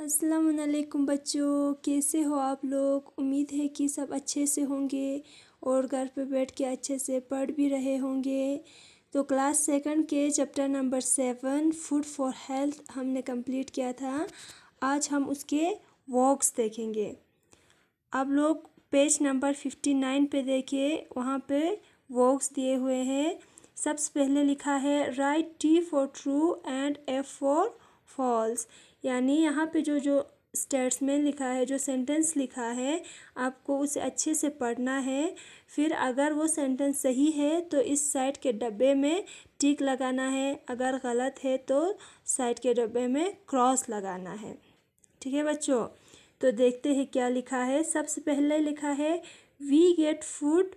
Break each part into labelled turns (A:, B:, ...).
A: असलकुम बच्चों कैसे हो आप लोग उम्मीद है कि सब अच्छे से होंगे और घर पे बैठ के अच्छे से पढ़ भी रहे होंगे तो क्लास सेकंड के chapter number seven food for health हमने कंप्लीट किया था आज हम उसके वॉक्स देखेंगे आप लोग पेज नंबर फिफ्टी नाइन पर देखिए वहाँ पे वॉक्स दिए हुए हैं सबसे पहले लिखा है right T for true and F for false यानी यहाँ पे जो जो स्टेट्स में लिखा है जो सेंटेंस लिखा है आपको उसे अच्छे से पढ़ना है फिर अगर वो सेंटेंस सही है तो इस साइड के डब्बे में टिक लगाना है अगर गलत है तो साइड के डब्बे में क्रॉस लगाना है ठीक है बच्चों तो देखते हैं क्या लिखा है सबसे पहले लिखा है we get food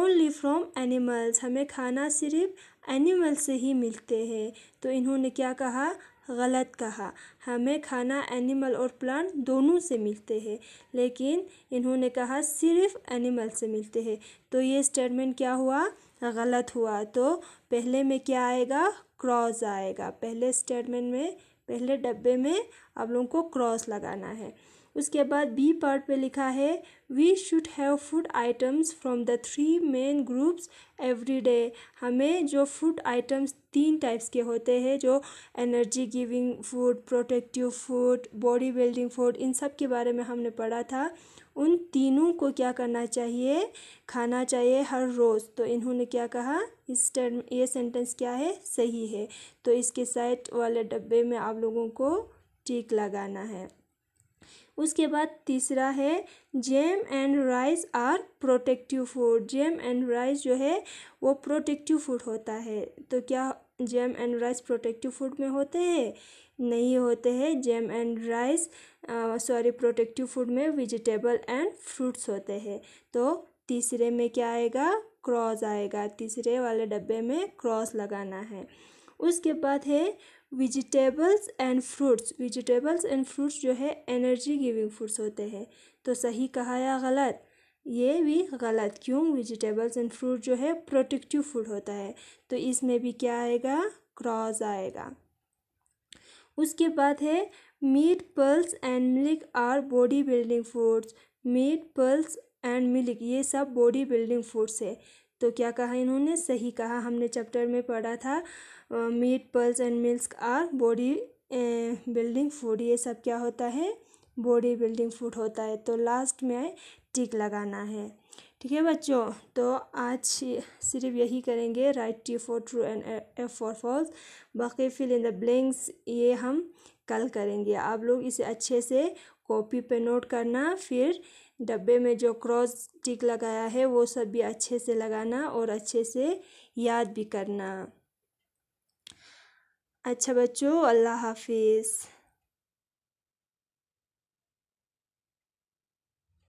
A: only from animals हमें खाना सिर्फ एनिमल से ही मिलते हैं तो इन्होंने क्या कहा गलत कहा हमें खाना एनिमल और प्लांट दोनों से मिलते हैं लेकिन इन्होंने कहा सिर्फ एनिमल से मिलते हैं तो ये स्टेटमेंट क्या हुआ गलत हुआ तो पहले में क्या आएगा क्रॉस आएगा पहले स्टेटमेंट में पहले डब्बे में आप लोगों को क्रॉस लगाना है उसके बाद बी पार्ट पे लिखा है we should have food items from the three main groups every day हमें जो फूड आइटम्स तीन टाइप्स के होते हैं जो energy giving food protective food body building food इन सब के बारे में हमने पढ़ा था उन तीनों को क्या करना चाहिए खाना चाहिए हर रोज़ तो इन्होंने क्या कहा इस टर्म ये सेंटेंस क्या है सही है तो इसके साइड वाले डब्बे में आप लोगों को टीक लगाना है उसके बाद तीसरा है jam and rice are protective food jam and rice जो है वो प्रोटेक्टिव फूड होता है तो क्या jam and rice protective food में होते हैं नहीं होते हैं jam and rice sorry protective food में वेजिटेबल एंड फ्रूट्स होते हैं तो तीसरे में क्या आएगा क्रॉस आएगा तीसरे वाले डब्बे में क्रॉस लगाना है उसके बाद है vegetables and fruits vegetables and fruits जो है एनर्जी गिविंग फ्रूट्स होते हैं तो सही कहा या गलत ये भी गलत क्यों वेजिटेबल्स एंड फ्रूट जो है प्रोटेक्टिव फूड होता है तो इसमें भी क्या आएगा क्रॉस आएगा उसके बाद है meat pulse and milk are body building foods meat pulse and milk ये सब बॉडी बिल्डिंग फूड्स है तो क्या कहा इन्होंने सही कहा हमने चैप्टर में पढ़ा था meat pulse and milk are body building food ये सब क्या होता है बॉडी बिल्डिंग फूड होता है तो लास्ट में टिक लगाना है ठीक है बच्चों तो आज सिर्फ यही करेंगे right T for true and F for false बाकी फिल इन द ब्लैंक्स ये हम कल करेंगे आप लोग इसे अच्छे से कॉपी पे नोट करना फिर डब्बे में जो क्रॉस टिक लगाया है वो सब भी अच्छे से लगाना और अच्छे से याद भी करना अच्छा बच्चों अल्लाह हाफिज़